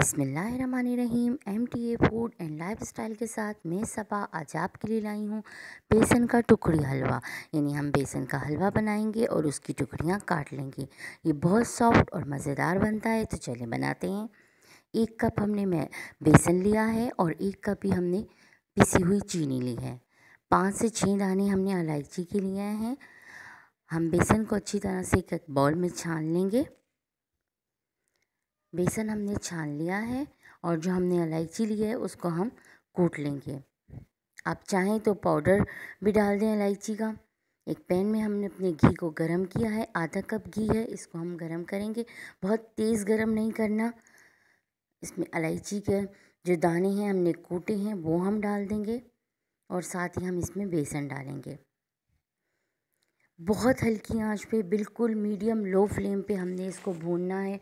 बसमीम M T A food and lifestyle के साथ मैं सबा आज आपके लिए लाई हूँ बेसन का टुकड़ी हलवा यानी हम बेसन का हलवा बनाएंगे और उसकी टुकड़ियाँ काट लेंगे ये बहुत सॉफ्ट और मज़ेदार बनता है तो चले बनाते हैं एक कप हमने मैं बेसन लिया है और एक कप ही हमने पिसी हुई चीनी ली है पाँच से छः दाने हमने इलायची के लिए हैं हम बेसन को अच्छी तरह से एक बॉल में छान लेंगे बेसन हमने छान लिया है और जो हमने इलायची ली है उसको हम कूट लेंगे आप चाहें तो पाउडर भी डाल दें इलायची का एक पैन में हमने अपने घी को गरम किया है आधा कप घी है इसको हम गरम करेंगे बहुत तेज़ गरम नहीं करना इसमें इलायची के जो दाने हैं हमने कूटे हैं वो हम डाल देंगे और साथ ही हम इसमें बेसन डालेंगे बहुत हल्की आंच पे बिल्कुल मीडियम लो फ्लेम पे हमने इसको भूनना है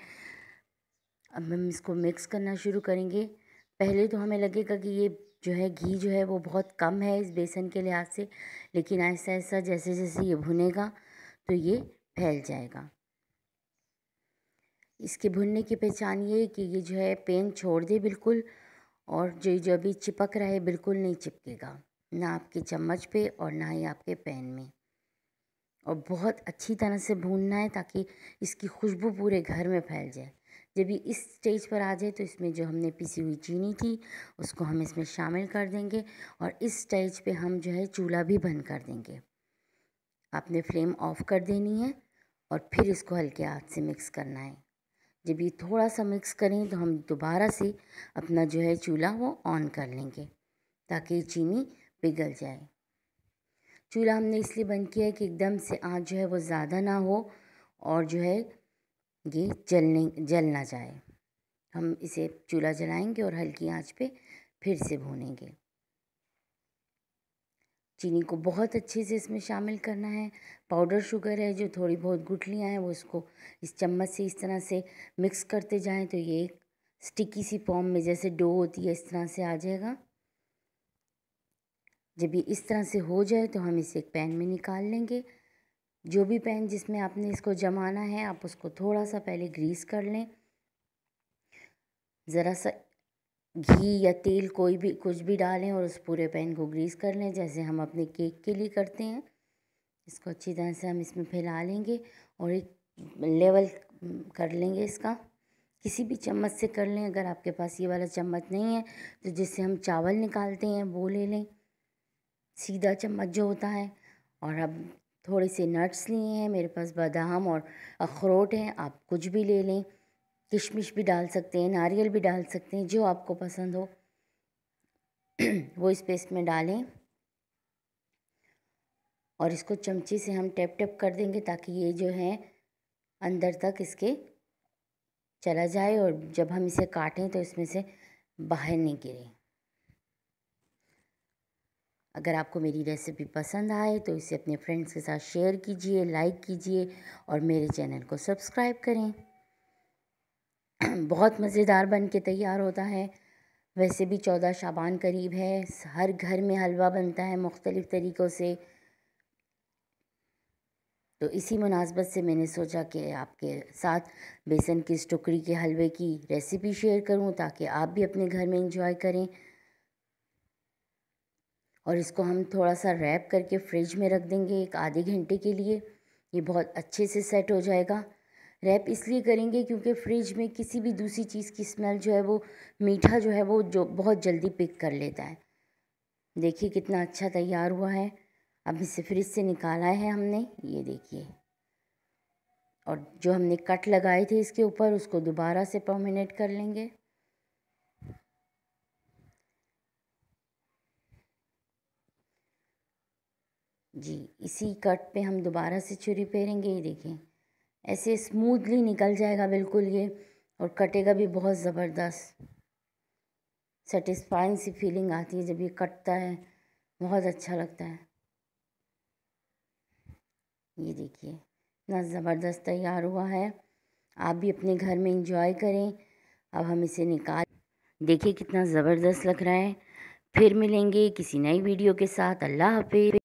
अब हम इसको मिक्स करना शुरू करेंगे पहले तो हमें लगेगा कि ये जो है घी जो है वो बहुत कम है इस बेसन के लिहाज से लेकिन ऐसा ऐसा जैसे जैसे ये भुनेगा तो ये फैल जाएगा इसके भुनने की पहचान ये कि ये जो है पेन छोड़ दे बिल्कुल और जो जो अभी चिपक रहा है बिल्कुल नहीं चिपकेगा ना आपके चम्मच पे और ना ही आपके पैन में और बहुत अच्छी तरह से भूनना है ताकि इसकी खुशबू पूरे घर में फैल जाए जब ये इस स्टेज पर आ जाए तो इसमें जो हमने पिसी हुई चीनी थी उसको हम इसमें शामिल कर देंगे और इस स्टेज पे हम जो है चूल्हा भी बंद कर देंगे आपने फ्लेम ऑफ कर देनी है और फिर इसको हल्के हाथ से मिक्स करना है जब ये थोड़ा सा मिक्स करें तो हम दोबारा से अपना जो है चूल्हा वो ऑन कर लेंगे ताकि चीनी पिघल जाए चूल्हा हमने इसलिए बंद किया है कि एकदम से आँच जो है वो ज़्यादा ना हो और जो है ये जलने जल ना जाए हम इसे चूल्हा जलाएंगे और हल्की आंच पे फिर से भूनेंगे चीनी को बहुत अच्छे से इसमें शामिल करना है पाउडर शुगर है जो थोड़ी बहुत गुठलियाँ हैं वो इसको इस चम्मच से इस तरह से मिक्स करते जाएं तो ये एक स्टिकी सी फॉर्म में जैसे डो होती है इस तरह से आ जाएगा जब ये इस तरह से हो जाए तो हम इसे एक पैन में निकाल लेंगे जो भी पैन जिसमें आपने इसको जमाना है आप उसको थोड़ा सा पहले ग्रीस कर लें ज़रा सा घी या तेल कोई भी कुछ भी डालें और उस पूरे पैन को ग्रीस कर लें जैसे हम अपने केक के लिए करते हैं इसको अच्छी तरह से हम इसमें फैला लेंगे और एक लेवल कर लेंगे इसका किसी भी चम्मच से कर लें अगर आपके पास ये वाला चम्मच नहीं है तो जिससे हम चावल निकालते हैं वो ले लें सीधा चम्मच जो होता है और अब थोड़े से नट्स लिए हैं मेरे पास बादाम और अखरोट हैं आप कुछ भी ले लें किशमिश भी डाल सकते हैं नारियल भी डाल सकते हैं जो आपको पसंद हो वो इस पेस्ट में डालें और इसको चमचे से हम टैप टैप कर देंगे ताकि ये जो है अंदर तक इसके चला जाए और जब हम इसे काटें तो इसमें से बाहर नहीं गिरें अगर आपको मेरी रेसिपी पसंद आए तो इसे अपने फ्रेंड्स के साथ शेयर कीजिए लाइक कीजिए और मेरे चैनल को सब्सक्राइब करें बहुत मज़ेदार बन के तैयार होता है वैसे भी चौदह शाबान करीब है हर घर में हलवा बनता है मुख्तलिफ़ तरीक़ों से तो इसी मुनासबत से मैंने सोचा कि आपके साथ बेसन की इस टुकड़ी के हलवे की रेसिपी शेयर करूं ताकि आप भी अपने घर में इंजॉय करें और इसको हम थोड़ा सा रैप करके फ्रिज में रख देंगे एक आधे घंटे के लिए ये बहुत अच्छे से सेट हो जाएगा रैप इसलिए करेंगे क्योंकि फ्रिज में किसी भी दूसरी चीज़ की स्मेल जो है वो मीठा जो है वो जो बहुत जल्दी पिक कर लेता है देखिए कितना अच्छा तैयार हुआ है अब इसे फ्रिज से निकाला है हमने ये देखिए और जो हमने कट लगाए थे इसके ऊपर उसको दोबारा से परमिनेट कर लेंगे जी इसी कट पे हम दोबारा से छुरी फेरेंगे ये देखें ऐसे स्मूथली निकल जाएगा बिल्कुल ये और कटेगा भी बहुत ज़बरदस्त सेटिस्फाइंग सी फीलिंग आती है जब ये कटता है बहुत अच्छा लगता है ये देखिए इतना ज़बरदस्त तैयार हुआ है आप भी अपने घर में इंजॉय करें अब हम इसे निकाल देखिए कितना ज़बरदस्त लग रहा है फिर मिलेंगे किसी नई वीडियो के साथ अल्लाह हाफि